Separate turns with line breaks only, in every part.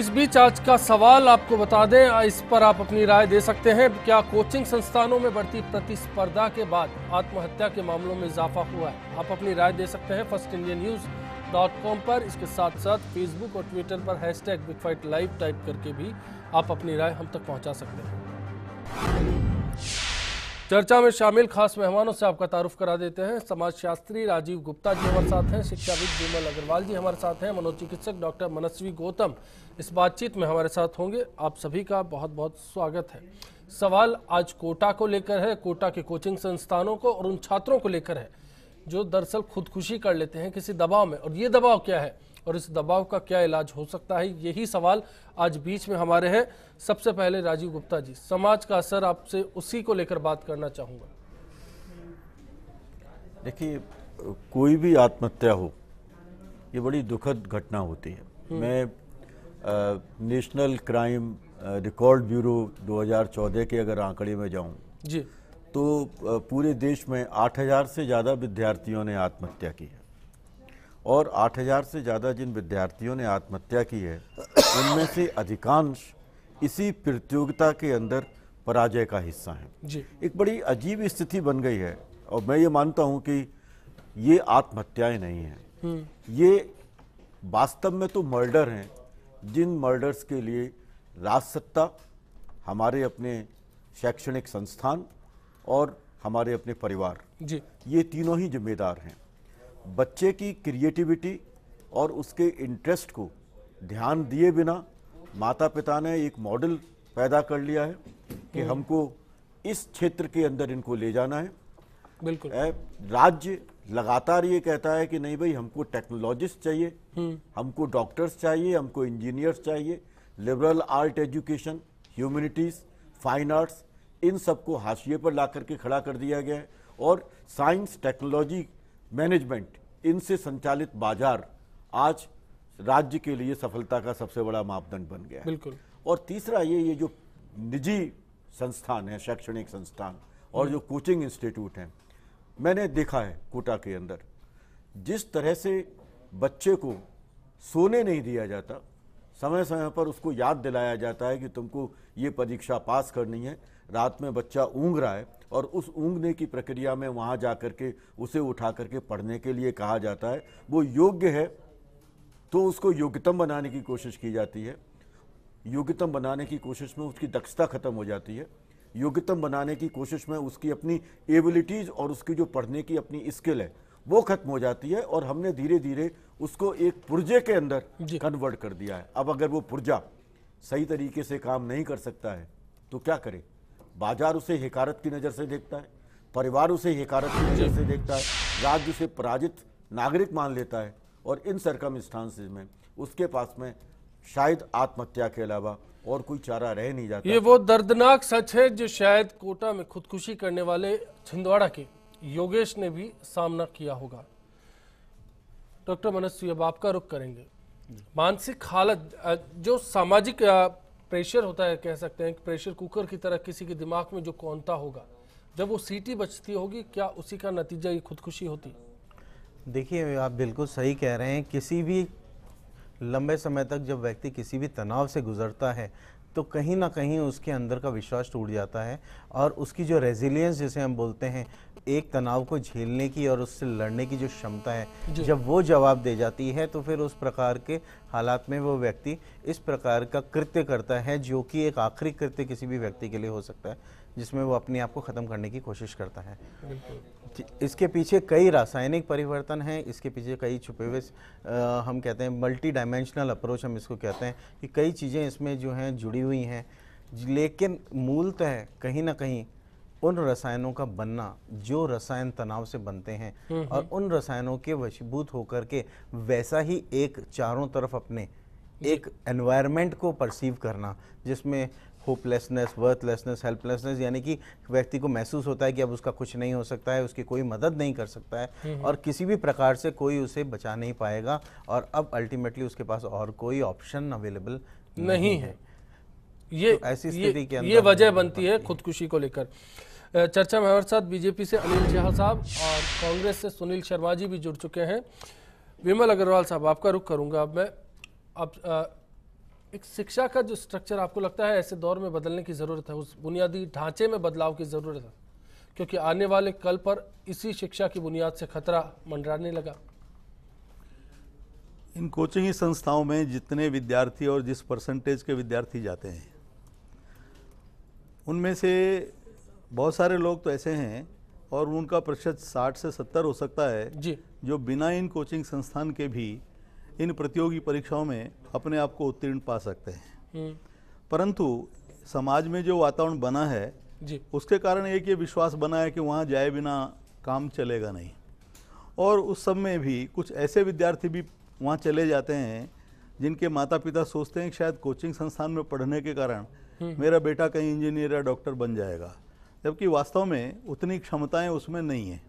इस बीच आज का सवाल आपको बता दें इस पर आप अपनी राय दे सकते हैं क्या कोचिंग संस्थानों में बढ़ती प्रतिस्पर्धा के बाद आत्महत्या के मामलों में इजाफा हुआ है आप अपनी राय दे सकते हैं first Indian news dot com पर इसके साथ साथ फेसबुक और ट्विटर पर hashtag big fight live type करके भी आप अपनी राय हम तक पहुंचा सकते हैं चर्चा में शामिल खास मेहमानों से आपका तारुफ करा देते हैं समाजशास्त्री राजीव गुप्ता जी हमारे साथ हैं शिक्षाविद विमल अग्रवाल जी हमारे साथ हैं मनोचिकित्सक डॉक्टर मनस्वी गौतम इस बातचीत में हमारे साथ होंगे आप सभी का बहुत बहुत स्वागत है सवाल आज कोटा को लेकर है कोटा के कोचिंग संस्थानों को और उन छात्रों को लेकर है जो दरअसल खुदकुशी कर लेते हैं किसी दबाव में और ये दबाव क्या है और इस दबाव का क्या इलाज हो सकता है यही सवाल आज बीच में हमारे हैं सबसे पहले राजीव गुप्ता जी समाज का असर आपसे उसी को लेकर बात करना चाहूँगा
देखिए कोई भी आत्महत्या हो ये बड़ी दुखद घटना होती है हम्म। मैं आ, नेशनल क्राइम रिकॉर्ड ब्यूरो 2014 के अगर आंकड़े में जाऊं जी तो पूरे देश में 8000 से ज़्यादा विद्यार्थियों ने आत्महत्या की है और 8000 से ज़्यादा जिन विद्यार्थियों ने आत्महत्या की है उनमें से अधिकांश इसी प्रतियोगिता के अंदर पराजय का हिस्सा हैं एक बड़ी अजीब स्थिति बन गई है और मैं ये मानता हूँ कि ये आत्महत्याएं नहीं हैं हम्म। ये वास्तव में तो मर्डर हैं जिन मर्डर्स के लिए राजसत्ता हमारे अपने शैक्षणिक संस्थान और हमारे अपने परिवार जी ये तीनों ही जिम्मेदार हैं बच्चे की क्रिएटिविटी और उसके इंटरेस्ट को ध्यान दिए बिना माता पिता ने एक मॉडल पैदा कर लिया है कि हम्म। हमको इस क्षेत्र के अंदर इनको ले जाना है बिल्कुल राज्य लगातार ये कहता है कि नहीं भाई हमको टेक्नोलॉजिस्ट चाहिए हम्म। हमको डॉक्टर्स चाहिए हमको इंजीनियर्स चाहिए liberal art education humanities fine arts इन सबको हाशिए पर ला करके खड़ा कर दिया गया है और साइंस टेक्नोलॉजी मैनेजमेंट इनसे संचालित बाजार आज राज्य के लिए सफलता का सबसे बड़ा मापदंड बन गया बिल्कुल और तीसरा ये ये जो निजी संस्थान है शैक्षणिक संस्थान और हम्म। जो कोचिंग इंस्टीट्यूट हैं मैंने देखा है कोटा के अंदर जिस तरह से बच्चे को सोने नहीं दिया जाता समय समय पर उसको याद दिलाया जाता है कि तुमको ये परीक्षा पास करनी है रात में बच्चा ऊँग रहा है और उस ऊँगने की प्रक्रिया में वहाँ जा कर के उसे उठा करके पढ़ने के लिए कहा जाता है वो योग्य है तो उसको योग्यतम बनाने की कोशिश की जाती है योग्यतम बनाने की कोशिश में उसकी दक्षता खत्म हो जाती है योग्यतम बनाने की कोशिश में उसकी अपनी एबिलिटीज़ और उसकी जो पढ़ने की अपनी स्किल है वो खत्म हो जाती है और हमने धीरे धीरे उसको एक पुर्जे के अंदर कन्वर्ट कर दिया है अब अगर वो पुर्जा सही तरीके से काम नहीं कर सकता है तो क्या करें बाजार उसे हिकारत की नज़र से देखता है परिवार उसे हिकारत की नज़र से देखता है राज्य उसे पराजित नागरिक मान लेता है और इन सरकम में उसके पास में शायद आत्महत्या के अलावा और कोई चारा रह नहीं जाता ये
वो दर्दनाक सच है जो शायद कोटा में खुदकुशी करने वाले छिंदवाड़ा के योगेश ने भी सामना किया होगा डॉक्टर मनस्वी अब आपका रुख करेंगे मानसिक हालत जो सामाजिक प्रेशर होता है कह सकते हैं कि प्रेशर कुकर की तरह किसी के दिमाग में जो कौनता होगा जब वो सीटी बचती होगी क्या उसी का नतीजा ये खुदकुशी होती
देखिए आप बिल्कुल सही कह रहे हैं किसी भी लंबे समय तक जब व्यक्ति किसी भी तनाव से गुजरता है तो कहीं ना कहीं उसके अंदर का विश्वास टूट जाता है और उसकी जो रेजिलियंस जिसे हम बोलते हैं एक तनाव को झेलने की और उससे लड़ने की जो क्षमता है जब वो जवाब दे जाती है तो फिर उस प्रकार के हालात में वो व्यक्ति इस प्रकार का कृत्य करता है जो कि एक आखिरी कृत्य किसी भी व्यक्ति के लिए हो सकता है जिसमें वो अपने आप को ख़त्म करने की कोशिश करता है इसके पीछे कई रासायनिक परिवर्तन हैं इसके पीछे कई छुपे हुए हम कहते हैं मल्टी डायमेंशनल अप्रोच हम इसको कहते हैं कि कई चीज़ें इसमें जो हैं जुड़ी हुई हैं लेकिन मूलतः कहीं ना कहीं उन रसायनों का बनना जो रसायन तनाव से बनते हैं हम्म, और हम्म। उन रसायनों के वशीभूत होकर के वैसा ही एक चारों तरफ अपने एक एनवायरनमेंट को परसीव करना जिसमें होपलेसनेस वर्थलेसनेस हेल्पलेसनेस यानी कि व्यक्ति को महसूस होता है कि अब उसका कुछ नहीं हो सकता है उसकी कोई मदद नहीं कर सकता है हम्म, और किसी भी प्रकार से कोई उसे बचा नहीं पाएगा और अब अल्टीमेटली उसके पास और कोई ऑप्शन अवेलेबल नहीं, नहीं है ये तो ऐसी स्थिति के अंदर ये वजह
बनती है खुदकुशी को लेकर चर्चा में हमारे साथ बीजेपी से अनिल झा साहब और कांग्रेस से सुनील शर्मा जी भी जुड़ चुके हैं विमल अग्रवाल साहब आपका रुख करूंगा अब मैं अब एक शिक्षा का जो स्ट्रक्चर आपको लगता है ऐसे दौर में बदलने की ज़रूरत है उस बुनियादी ढांचे में बदलाव की ज़रूरत है क्योंकि आने वाले कल पर इसी शिक्षा की बुनियाद से खतरा मंडराने लगा
इन कोचिंग संस्थाओं में जितने विद्यार्थी और जिस परसेंटेज के विद्यार्थी जाते हैं उनमें से बहुत सारे लोग तो ऐसे हैं और उनका प्रतिशत 60 से 70 हो सकता है जी जो बिना इन कोचिंग संस्थान के भी इन प्रतियोगी परीक्षाओं में अपने आप को उत्तीर्ण पा सकते हैं हम्म। परंतु समाज में जो वातावरण बना है जी उसके कारण एक ये विश्वास बना है कि वहाँ जाए बिना काम चलेगा नहीं और उस सब में भी कुछ ऐसे विद्यार्थी भी वहाँ चले जाते हैं जिनके माता पिता सोचते हैं कि शायद कोचिंग संस्थान में पढ़ने के कारण हम्म। मेरा बेटा कहीं इंजीनियर या डॉक्टर बन जाएगा जबकि वास्तव में उतनी क्षमताएं उसमें नहीं हैं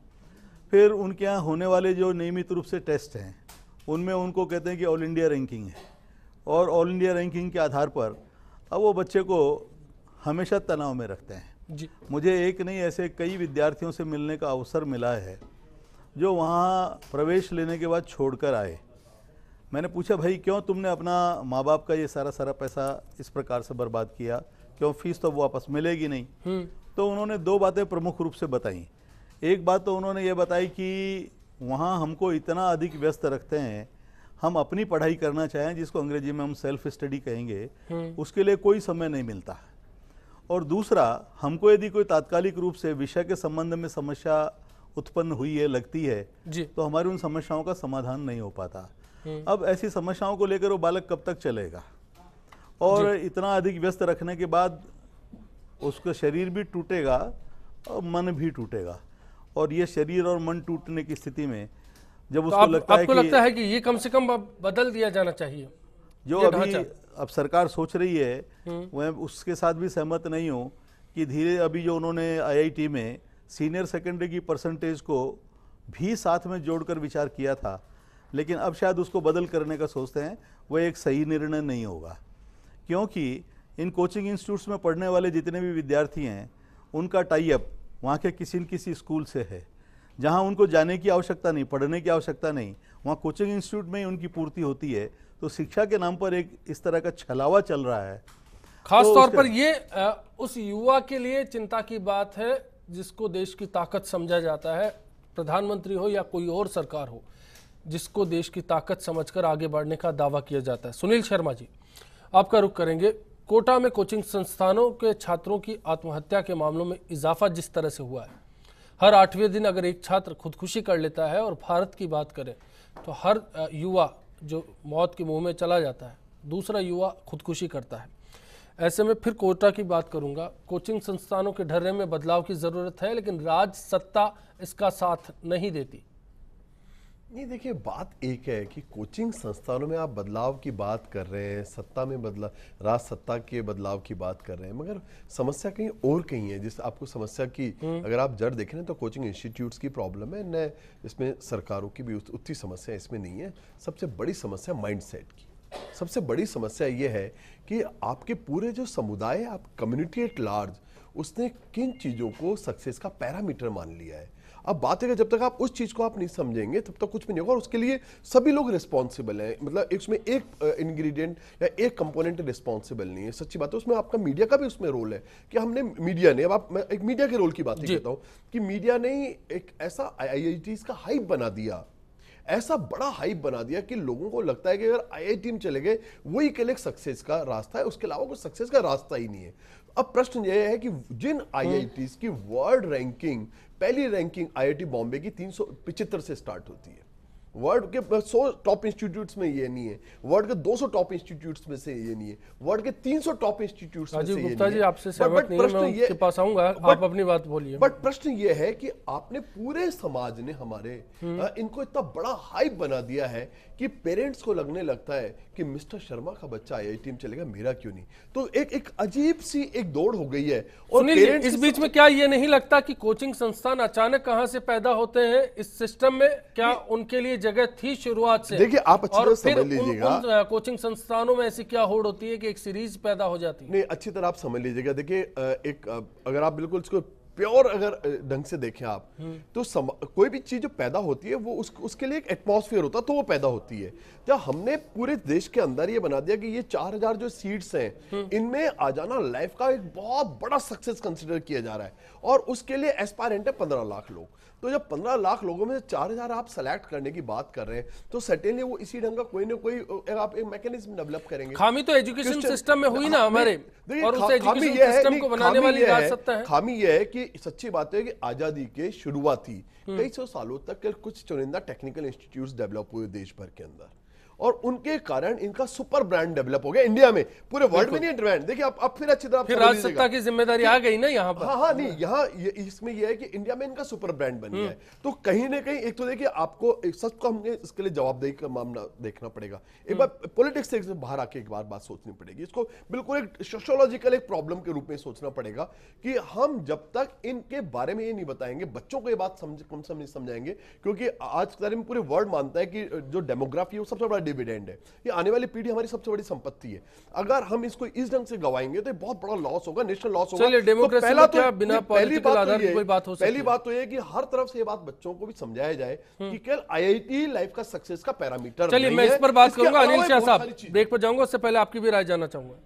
फिर उनके यहाँ होने वाले जो नियमित रूप से टेस्ट हैं उनमें उनको कहते हैं कि ऑल इंडिया रैंकिंग है और ऑल इंडिया रैंकिंग के आधार पर अब वो बच्चे को हमेशा तनाव में रखते हैं जी। मुझे एक नहीं ऐसे कई विद्यार्थियों से मिलने का अवसर मिला है जो वहाँ प्रवेश लेने के बाद छोड़कर आए मैंने पूछा भाई क्यों तुमने अपना माँ बाप का ये सारा सारा पैसा इस प्रकार से बर्बाद किया क्यों फीस तो वापस मिलेगी नहीं हम्म। तो उन्होंने दो बातें प्रमुख रूप से बताई एक बात तो उन्होंने ये बताई कि वहाँ हमको इतना अधिक व्यस्त रखते हैं हम अपनी पढ़ाई करना चाहें जिसको अंग्रेजी में हम सेल्फ स्टडी कहेंगे हम्म। उसके लिए कोई समय नहीं मिलता और दूसरा हमको यदि कोई तात्कालिक रूप से विषय के संबंध में समस्या उत्पन्न हुई है लगती है तो हमारी उन समस्याओं का समाधान नहीं हो पाता हम्म। अब ऐसी समस्याओं को लेकर वो बालक कब तक चलेगा और इतना अधिक व्यस्त रखने के बाद उसका शरीर भी टूटेगा और मन भी टूटेगा और ये शरीर और मन टूटने की स्थिति में जब तो उसको आप, लगता आपको है कि लगता
है कि ये कम से कम बदल दिया जाना चाहिए जो अभी
अब सरकार सोच रही है वह हम्म। उसके साथ भी सहमत नहीं हूँ कि धीरे अभी जो उन्होंने आईआईटी में सीनियर सेकेंडरी की परसेंटेज को भी साथ में जोड़कर विचार किया था लेकिन अब शायद उसको बदल करने का सोचते हैं वह एक सही निर्णय नहीं होगा क्योंकि इन कोचिंग इंस्टीट्यूट्स में पढ़ने वाले जितने भी विद्यार्थी हैं उनका टाइप वहाँ के किसी न किसी स्कूल से है जहाँ उनको जाने की आवश्यकता नहीं पढ़ने की आवश्यकता नहीं वहाँ कोचिंग इंस्टीट्यूट में ही उनकी पूर्ति होती है तो शिक्षा के नाम पर एक इस तरह का छलावा चल रहा है खास तो तौर पर ये
आ, उस युवा के लिए चिंता की बात है जिसको देश की ताकत समझा जाता है प्रधानमंत्री हो या कोई और सरकार हो जिसको देश की ताकत समझकर आगे बढ़ने का दावा किया जाता है सुनील शर्मा जी आपका रुख करेंगे कोटा में कोचिंग संस्थानों के छात्रों की आत्महत्या के मामलों में इजाफा जिस तरह से हुआ है हर आठवें दिन अगर एक छात्र खुदकुशी कर लेता है और भारत की बात करें तो हर युवा जो मौत के मुंह में चला जाता है दूसरा युवा खुदकुशी करता है ऐसे में फिर कोटा की बात करूंगा कोचिंग संस्थानों के ढर्रे में बदलाव की ज़रूरत है लेकिन राज सत्ता इसका साथ नहीं देती
नहीं देखिए बात एक है कि कोचिंग संस्थानों में आप बदलाव की बात कर रहे हैं सत्ता में बदलाव राज सत्ता के बदलाव की बात कर रहे हैं मगर समस्या कहीं और कहीं है जिस आपको समस्या की हम्म। अगर आप जड़ देखें तो कोचिंग इंस्टीट्यूट्स की प्रॉब्लम है न इसमें सरकारों की भी उतनी समस्या इसमें नहीं है सबसे बड़ी समस्या माइंड की सबसे बड़ी समस्या ये है कि आपके पूरे जो समुदाय आप कम्युनिटी एट लार्ज उसने किन चीज़ों को सक्सेस का पैरामीटर मान लिया है अब बात है कि जब तक आप उस चीज़ को आप नहीं समझेंगे तब तक कुछ भी नहीं होगा और उसके लिए सभी लोग रिस्पॉन्सिबल हैं मतलब उसमें एक इंग्रेडिएंट या एक कंपोनेंट रिस्पॉन्सिबल नहीं है सच्ची बात है उसमें आपका मीडिया का भी उसमें रोल है कि हमने मीडिया ने अब आप मैं एक मीडिया के रोल की बात करता हूँ कि मीडिया ने एक ऐसा आई का हाइप बना दिया ऐसा बड़ा हाइप बना दिया कि लोगों को लगता है कि अगर आई में चले गए वही के लिए सक्सेस का रास्ता है उसके अलावा कोई सक्सेस का रास्ता ही नहीं है अब प्रश्न यह है कि जिन आई हम्म। की वर्ल्ड रैंकिंग पहली रैंकिंग आई बॉम्बे की तीन से स्टार्ट होती है वर्ल्ड के 100 टॉप इंस्टीट्यूट्स में ये नहीं है वर्ल्ड के 200 टॉप इंस्टीट्यूट्स में से ये नहीं है वर्ल्ड के 300 टॉप इंस्टीट्यूट्स में से ये गुप्ता जी आपसे सहमत नहीं मैं उनके पास
आऊंगा आप अपनी
बात बोलिए बट प्रश्न ये है कि आपने पूरे समाज ने हमारे हम्म। इनको इतना बड़ा हाइप बना दिया है कि पेरेंट्स को लगने लगता है कि मिस्टर शर्मा का बच्चा आई में चलेगा मेरा क्यों नहीं तो एक एक अजीब सी एक दौड़ हो गई है और पेरेंट्स इस
बीच में क्या ये नहीं लगता कि कोचिंग संस्थान अचानक कहां से पैदा होते हैं इस सिस्टम में क्या उनके लिए जगह थी शुरुआत से देखिए आप अच्छी तरह समझ लीजिएगा कोचिंग संस्थानों में
ऐसी क्या होड़ होती है कि एक सीरीज पैदा हो जाती है नहीं अच्छी तरह आप समझ लीजिएगा देखिए एक अगर आप बिल्कुल इसको प्योर अगर ढंग से देखें आप हम्म। तो सम, कोई भी चीज जो पैदा होती है वो उस, उसके लिए एक एटमोसफियर होता तो वो पैदा होती है जब हमने पूरे देश के अंदर ये बना दिया कि ये 4000 जो सीट्स हैं हम्म। इनमें आ जाना लाइफ का एक बहुत बड़ा सक्सेस कंसिडर किया जा रहा है और उसके लिए एस्पायरेंट है पंद्रह लाख लोग तो जब पंद्रह लाख लोगों में चार हजार आप सेलेक्ट करने की बात कर रहे हैं तो सटेनली वो इसी ढंग का कोई ना कोई आप एक मैकेनिज्म डेवलप करेंगे खामी तो एजुकेशन सिस्टम में हुई ना हमारे और खा, खामी यह है है, खामी है कि सच्ची बात है कि आजादी के शुरुआती हम्म। कई सौ सालों तक कुछ चुनिंदा टेक्निकल इंस्टीट्यूट डेवलप हुए देश भर के अंदर और उनके कारण इनका सुपर ब्रांड डेवलप हो गया इंडिया में पूरे वर्ल्ड में नहीं ब्रांड देखिए आप अब फिर अच्छी तरह फिर राज की जिम्मेदारी आ गई ना यहाँ पर हाँ हाँ नहीं यहाँ इसमें यह है कि इंडिया में इनका सुपर ब्रांड बन गया है हम्म। तो कहीं ना कहीं एक तो देखिए आपको सच को हमें इसके लिए जवाबदेही का मामला देखना पड़ेगा एक बार हम्म। पॉलिटिक्स से बाहर आके एक बार बात सोचनी पड़ेगी इसको बिल्कुल एक सोशोलॉजिकल एक प्रॉब्लम के रूप में सोचना पड़ेगा कि हम जब तक इनके बारे में ये नहीं बताएंगे बच्चों को ये बात समझ कम समझ समझाएंगे क्योंकि आज के तारीख में पूरे वर्ल्ड मानता है कि जो डेमोग्राफी है वो सबसे बड़ा डिविडेंड है ये आने वाली पीढ़ी हमारी सबसे बड़ी संपत्ति है अगर हम इसको इस ढंग से गवाएंगे तो बहुत बड़ा लॉस होगा नेशनल लॉस होगा तो पहला तो बिना पहली बात तो कोई बात हो पहली बात तो ये कि हर तरफ से ये बात बच्चों को भी समझाया जाए हम्म। कि कल आईआईटी लाइफ का सक्सेस का पैरामीटर चलिए मैं इस पर बात करूंगा अनिल शाह साहब
ब्रेक पर जाऊंगा उससे पहले आपकी भी राय जानना चाहूंगा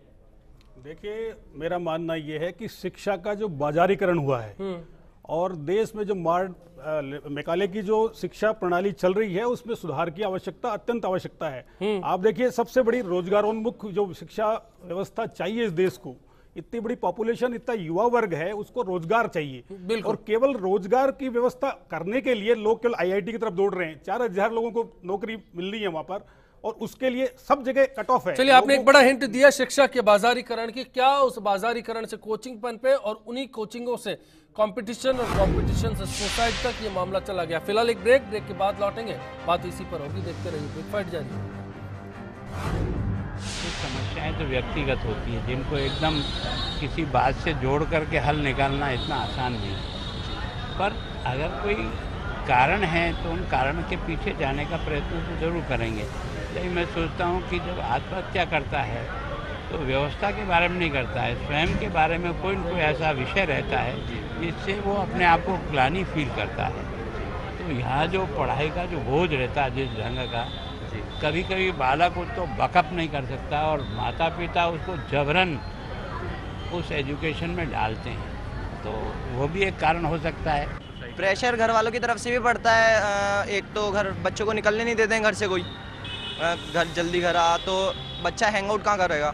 देखिए मेरा मानना यह है कि शिक्षा का जो बाजारीकरण हुआ है हम्म। और देश में जो मार्ड मेकाले की जो शिक्षा प्रणाली चल रही है उसमें सुधार की आवश्यकता अत्यंत आवश्यकता है हम्म। आप देखिए सबसे बड़ी रोजगारोन्मुख जो शिक्षा व्यवस्था चाहिए इस देश को इतनी बड़ी पॉपुलेशन इतना युवा वर्ग है उसको रोजगार चाहिए और केवल रोजगार की व्यवस्था करने के लिए लोग केवल आईआईटी की तरफ दौड़ रहे हैं चार हजार लोगों को नौकरी मिल रही है वहां पर और उसके लिए सब जगह कट ऑफ है चलिए आपने एक बड़ा हिंट दिया शिक्षा के बाजारीकरण की क्या उस बाजारीकरण से कोचिंग पन पे और उन्हीं कोचिंगों से कंपटीशन और कंपटीशन से सुसाइड तक ये मामला चला गया फिलहाल एक ब्रेक ब्रेक के बाद लौटेंगे बात इसी पर होगी देखते रहिए बिग फट जाए
तो समस्याएं तो व्यक्तिगत होती है जिनको एकदम किसी बात से जोड़ करके हल निकालना इतना आसान नहीं पर अगर कोई कारण है तो उन कारण के पीछे जाने का प्रयत्न तो जरूर करेंगे लेकिन तो मैं सोचता हूँ कि जब आत्महत्या करता है तो व्यवस्था के बारे में नहीं करता है स्वयं के बारे में कोई ना कोई ऐसा विषय रहता है जिससे वो अपने आप को ग्लानी फील करता है तो यहाँ जो पढ़ाई का जो बोझ रहता है जिस ढंग का कभी कभी बालक उसको बकअप नहीं कर सकता और माता पिता उसको जबरन उस एजुकेशन में डालते हैं तो वो भी एक कारण हो सकता है प्रेशर घर वालों की तरफ से भी पड़ता है एक तो घर बच्चों को निकलने नहीं देते हैं घर से कोई घर जल्दी घर आ तो बच्चा हैंग आउट कहाँ करेगा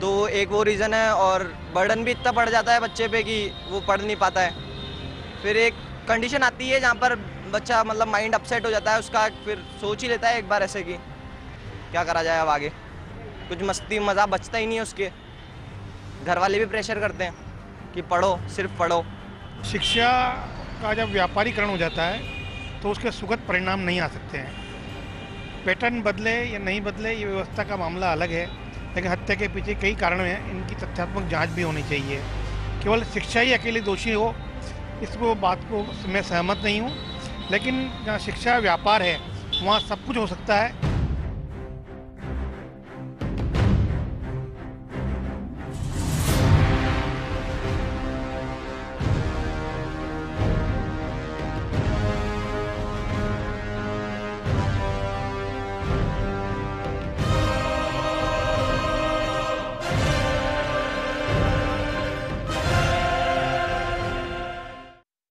तो एक वो रीज़न है और बर्डन भी इतना पड़ जाता है बच्चे पे कि वो पढ़ नहीं पाता है फिर एक कंडीशन आती है जहाँ पर बच्चा मतलब माइंड अपसेट हो जाता है उसका फिर सोच ही लेता है एक बार ऐसे कि क्या करा जाए अब आगे कुछ मस्ती मज़ा बचता ही नहीं है उसके घर वाले भी प्रेशर करते हैं कि पढ़ो सिर्फ
पढ़ो शिक्षा का जब व्यापारीकरण हो जाता है तो उसके सुखद परिणाम नहीं आ सकते हैं पैटर्न बदले या नहीं बदले ये व्यवस्था का मामला अलग है लेकिन हत्या के पीछे कई कारण हैं इनकी तथ्यात्मक जांच भी होनी चाहिए केवल शिक्षा ही अकेले दोषी हो इस बात को मैं सहमत नहीं हूँ लेकिन जहाँ शिक्षा व्यापार है वहाँ सब कुछ हो सकता है